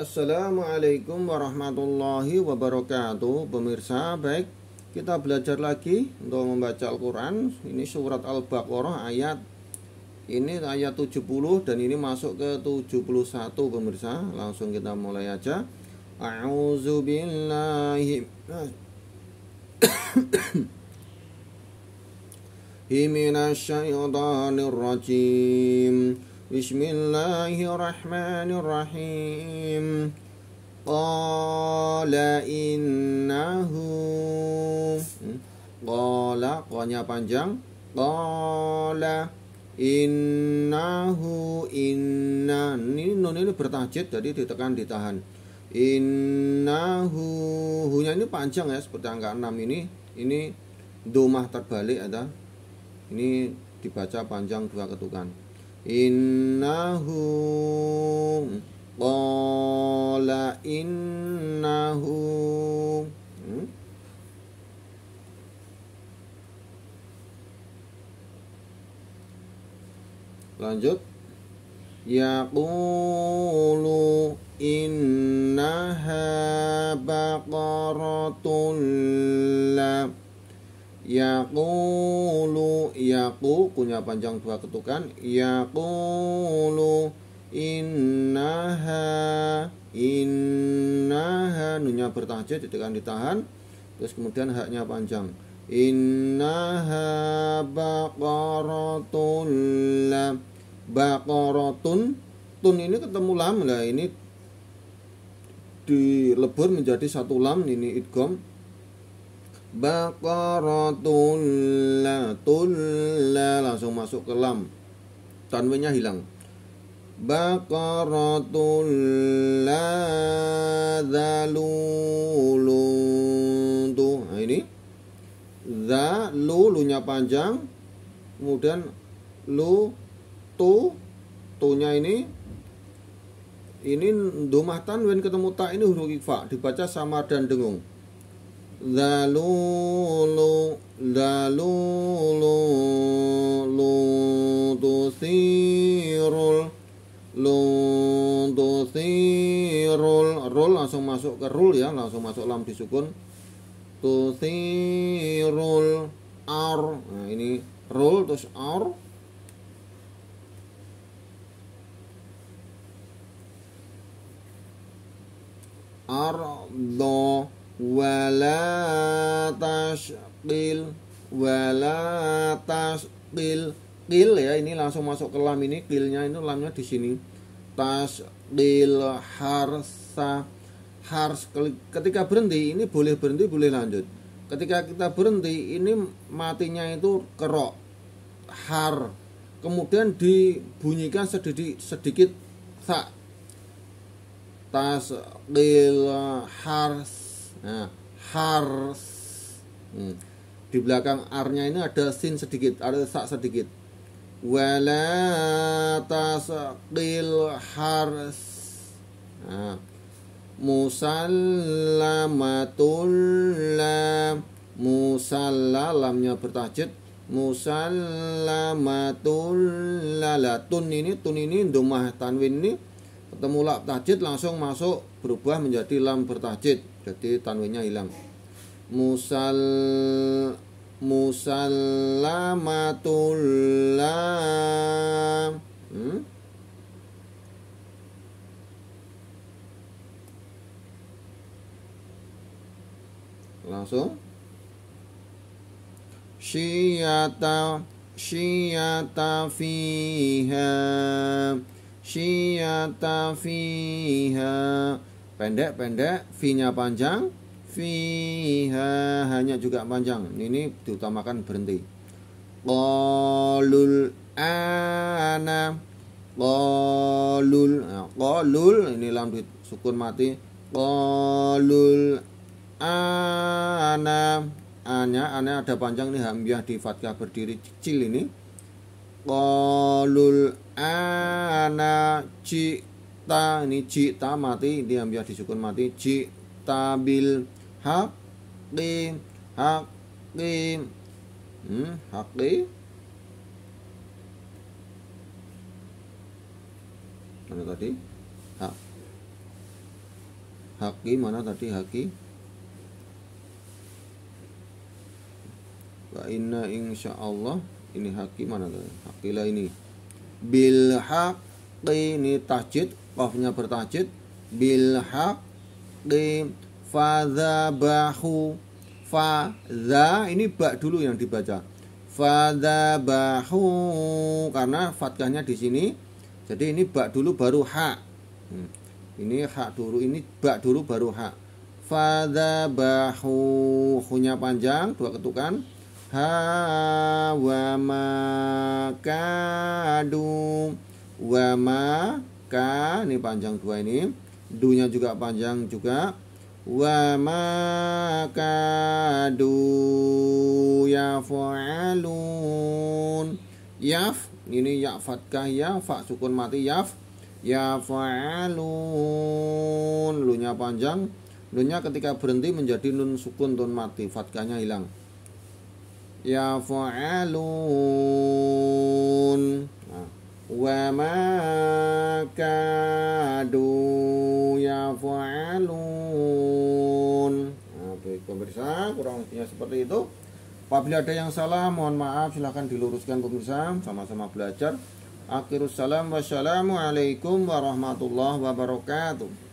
Assalamualaikum warahmatullahi wabarakatuh Pemirsa baik kita belajar lagi untuk membaca Al-Quran Ini surat Al-Baqarah ayat Ini ayat 70 dan ini masuk ke 71 pemirsa Langsung kita mulai aja A'udzu billahi Himinasyaitanirrajim بسم الله الرحمن الرحيم قال إنه قال panjang qala innahu inna ini nun ini bertajid jadi ditekan ditahan innahu hunya ini panjang ya seperti angka 6 ini ini domah terbalik ada ya, ini dibaca panjang dua ketukan innahu qala innahu hmm? lanjut yaqulu innaha baqaratun lam Yakulu Yaku punya panjang dua ketukan Yakulu Innaha Innaha Nunya bertajud ditekan ditahan Terus kemudian haknya panjang Innaha bakorotun la bakorotun Tun ini ketemu lam lah ini dilebur menjadi satu lam ini idgom Baqaratun la langsung masuk ke lam. Tanwinnya hilang. Baqaratun la zalulun tuh. Nah, ini za lulunya panjang kemudian lu tu tunya ini ini domah tanwin ketemu tak ini huruf ikfa dibaca samar dan dengung sirul, ذلول تثير sirul, rul langsung masuk ke rul ya langsung masuk lam disukun tusirul ar nah ini rul terus ar ar do wala tasqil wala tasqil qil ya ini langsung masuk ke lam ini qilnya itu lamnya di sini tasqil harsa hars ketika berhenti ini boleh berhenti boleh lanjut ketika kita berhenti ini matinya itu kerok har kemudian dibunyikan sedikit sedikit sa tasqil harsa Nah, harus hmm. di belakang arnya ini ada sin sedikit, ada sak sedikit. Wala tasqil harus musallamatul lam musallalamnya bertajid musallamatul tun ini tun ini domah tanwin ini ketemu lak tajid langsung masuk berubah menjadi lam bertajid jadi tanwinnya hilang musal musallamatul hmm? langsung Syiata syiata fiha syiata fiha pendek-pendek V-nya panjang fiha hanya juga panjang ini diutamakan berhenti qalul ana qalul nah, qalul ini lam duit sukun mati qalul ana anya ana ada panjang nih hamzah di fathah berdiri kecil ini qalul ana ci ta ini ta mati dia biar ya disukun mati ta bil hak hak di hmm, di mana tadi hak haki mana tadi haki wa inna insya Allah ini haki mana tadi hakilah ini bil hak ini tajid qafnya bertajid bil haqqi fadzabahu fadza ini bak dulu yang dibaca fadzabahu karena fatkahnya di sini jadi ini bak dulu baru ha hmm. ini hak dulu ini bak dulu baru ha fadzabahu hunya panjang dua ketukan ha wa wama ka ini panjang dua ini dunya juga panjang juga wama ya fa'alun yaf ini ya fatkah ya fa sukun mati yaf yafalun lunya panjang Lunya ketika berhenti menjadi nun sukun nun mati, fatkahnya hilang. Ya fa'alun. وما كادوا يفعلون nah, baik pemirsa kurang lebihnya seperti itu apabila ada yang salah mohon maaf silahkan diluruskan pemirsa sama-sama belajar Akhirussalam salam wassalamualaikum warahmatullahi wabarakatuh